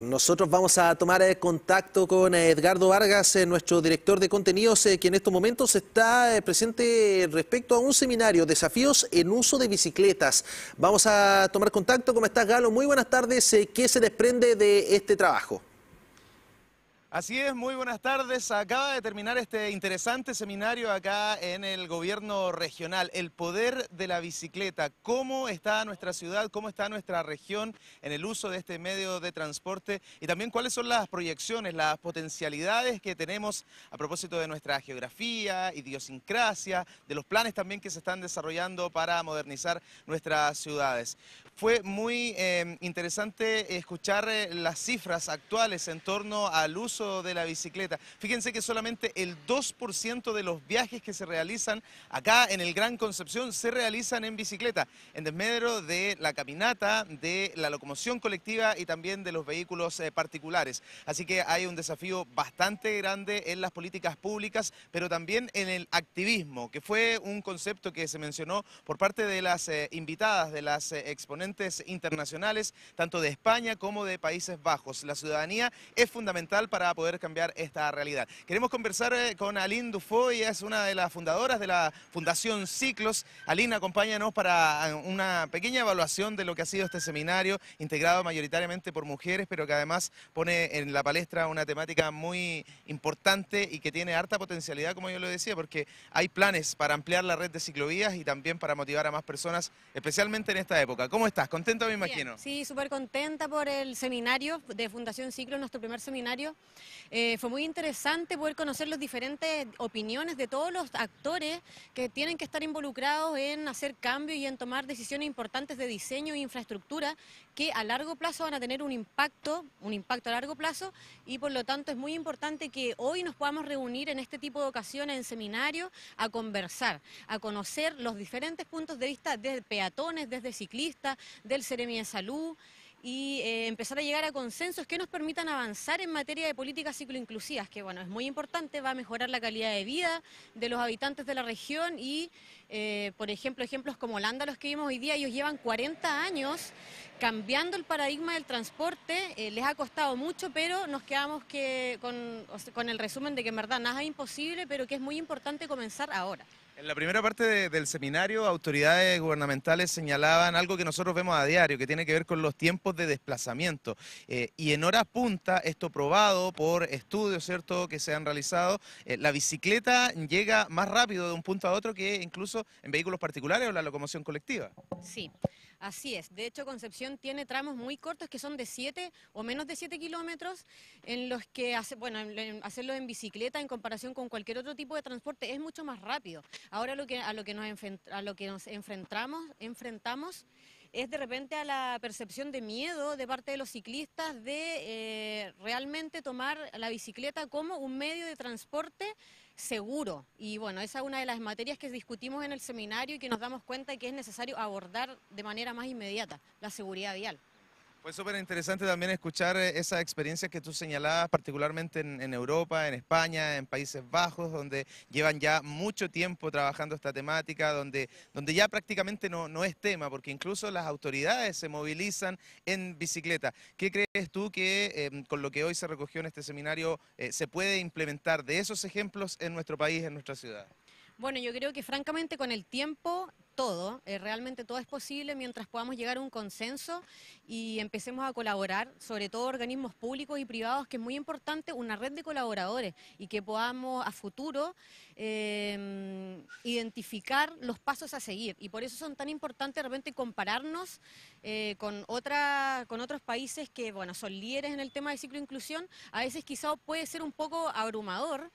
Nosotros vamos a tomar eh, contacto con eh, Edgardo Vargas, eh, nuestro director de contenidos, que en estos momentos está presente respecto a un seminario, desafíos en uso de bicicletas. Vamos a tomar contacto. ¿Cómo estás, Galo? Muy buenas tardes. ¿Qué se desprende de este trabajo? Así es, muy buenas tardes. Acaba de terminar este interesante seminario acá en el gobierno regional, el poder de la bicicleta, cómo está nuestra ciudad, cómo está nuestra región en el uso de este medio de transporte y también cuáles son las proyecciones, las potencialidades que tenemos a propósito de nuestra geografía, idiosincrasia, de los planes también que se están desarrollando para modernizar nuestras ciudades. Fue muy eh, interesante escuchar eh, las cifras actuales en torno al uso de la bicicleta. Fíjense que solamente el 2% de los viajes que se realizan acá en el Gran Concepción se realizan en bicicleta, en desmedro de la caminata, de la locomoción colectiva y también de los vehículos eh, particulares. Así que hay un desafío bastante grande en las políticas públicas, pero también en el activismo, que fue un concepto que se mencionó por parte de las eh, invitadas, de las eh, exponentes internacionales, tanto de España como de Países Bajos. La ciudadanía es fundamental para poder cambiar esta realidad. Queremos conversar eh, con Aline Dufo, ella es una de las fundadoras de la Fundación Ciclos. Aline, acompáñanos para eh, una pequeña evaluación de lo que ha sido este seminario, integrado mayoritariamente por mujeres, pero que además pone en la palestra una temática muy importante y que tiene harta potencialidad, como yo lo decía, porque hay planes para ampliar la red de ciclovías y también para motivar a más personas, especialmente en esta época. ¿Cómo estás? ¿Contenta me imagino? Sí, súper contenta por el seminario de Fundación Ciclos, nuestro primer seminario. Eh, fue muy interesante poder conocer las diferentes opiniones de todos los actores que tienen que estar involucrados en hacer cambios y en tomar decisiones importantes de diseño e infraestructura que a largo plazo van a tener un impacto, un impacto a largo plazo y por lo tanto es muy importante que hoy nos podamos reunir en este tipo de ocasiones, en seminarios, a conversar, a conocer los diferentes puntos de vista desde peatones, desde ciclistas, del Ceremia de Salud y eh, empezar a llegar a consensos que nos permitan avanzar en materia de políticas cicloinclusivas, que bueno, es muy importante, va a mejorar la calidad de vida de los habitantes de la región y, eh, por ejemplo, ejemplos como Holanda, los que vimos hoy día, ellos llevan 40 años cambiando el paradigma del transporte, eh, les ha costado mucho, pero nos quedamos que con, el resumen de que en verdad nada es imposible, pero que es muy importante comenzar ahora. En la primera parte del seminario, autoridades gubernamentales señalaban algo que nosotros vemos a diario, que tiene que ver con los tiempos de desplazamiento. Eh, y en horas punta, esto probado por estudios ¿cierto? que se han realizado, eh, la bicicleta llega más rápido de un punto a otro que incluso en vehículos particulares o la locomoción colectiva. Sí. Así es, de hecho Concepción tiene tramos muy cortos que son de 7 o menos de 7 kilómetros, en los que hace, bueno, hacerlo en bicicleta en comparación con cualquier otro tipo de transporte es mucho más rápido. Ahora lo que, a, lo que nos, a lo que nos enfrentamos, enfrentamos es de repente a la percepción de miedo de parte de los ciclistas de eh, realmente tomar la bicicleta como un medio de transporte seguro. Y bueno, esa es una de las materias que discutimos en el seminario y que nos damos cuenta que es necesario abordar de manera más inmediata, la seguridad vial. Fue súper interesante también escuchar eh, esas experiencias que tú señalabas, particularmente en, Europa, en España, en Países Bajos, donde llevan ya mucho tiempo trabajando esta temática, donde, donde ya prácticamente no, no es tema, porque incluso las autoridades se movilizan en bicicleta. ¿Qué crees tú que em, con lo que hoy se recogió en este seminario eh, se puede implementar de esos ejemplos en nuestro país, en nuestra ciudad? Bueno, yo creo que francamente con el tiempo todo, eh, realmente todo es posible mientras podamos llegar a un consenso y empecemos a colaborar, sobre todo organismos públicos y privados, que es muy importante una red de colaboradores y que podamos a futuro em, identificar los pasos a seguir. Y por eso son tan importantes de repente compararnos eh, con, otra, con otros países que bueno, son líderes en el tema de ciclo inclusión. A veces quizá puede ser un poco abrumador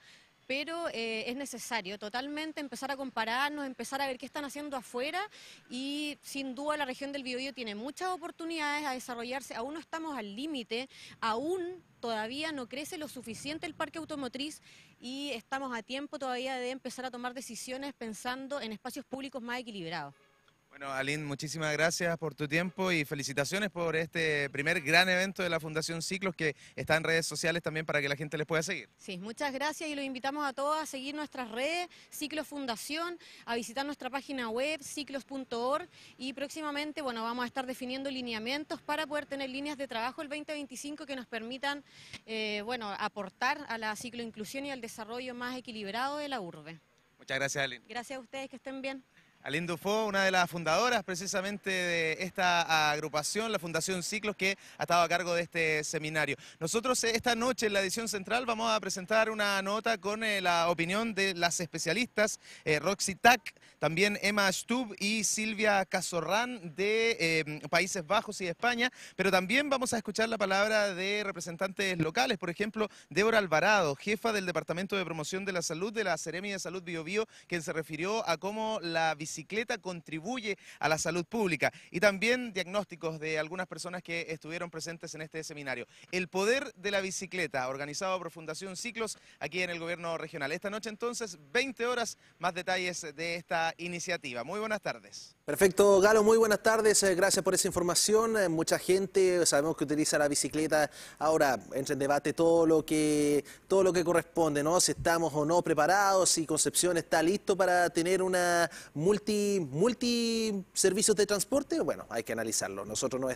pero eh, es necesario totalmente empezar a compararnos, empezar a ver qué están haciendo afuera y sin duda la región del Biobío tiene muchas oportunidades a desarrollarse, aún no estamos al límite, aún todavía no crece lo suficiente el parque automotriz y estamos a tiempo todavía de empezar a tomar decisiones pensando en espacios públicos más equilibrados. Bueno, Aline, muchísimas gracias por tu tiempo y felicitaciones por este primer gran evento de la Fundación Ciclos que está en redes sociales también para que la gente les pueda seguir. Sí, muchas gracias y los invitamos a todos a seguir nuestras redes, Ciclos Fundación, a visitar nuestra página web, ciclos.org y próximamente, bueno, vamos a estar definiendo lineamientos para poder tener líneas de trabajo el 2025 que nos permitan, eh, bueno, aportar a la cicloinclusión y al desarrollo más equilibrado de la urbe. Muchas gracias, Aline. Gracias a ustedes, que estén bien. Aline Dufo, una de las fundadoras precisamente de esta agrupación, la Fundación Ciclos, que ha estado a cargo de este seminario. Nosotros eh, esta noche en la edición central vamos a presentar una nota con eh, la opinión de las especialistas eh, Roxy Tack, también Emma Stubb y Silvia Cazorran de Países Bajos y de España, pero también vamos a escuchar la palabra de representantes locales, por ejemplo, Débora Alvarado, jefa del Departamento de Promoción de la Salud de la Seremi de Salud Bio Bio, quien se refirió a cómo la visita bicicleta contribuye a la salud pública. Y también diagnósticos de algunas personas que estuvieron presentes en este seminario. El poder de la bicicleta, organizado por Fundación Ciclos, aquí en el gobierno regional. Esta noche entonces, 20 horas, más detalles de esta iniciativa. Muy buenas tardes. Perfecto, Galo, muy buenas tardes. Eh, gracias por esa información. Eh, mucha gente sabemos que utiliza la bicicleta. Ahora entra en debate todo lo que todo lo que corresponde, ¿no? Si estamos o no preparados, si Concepción está listo para tener una multa multi, servicios de transporte, bueno, hay que analizarlo. Nosotros no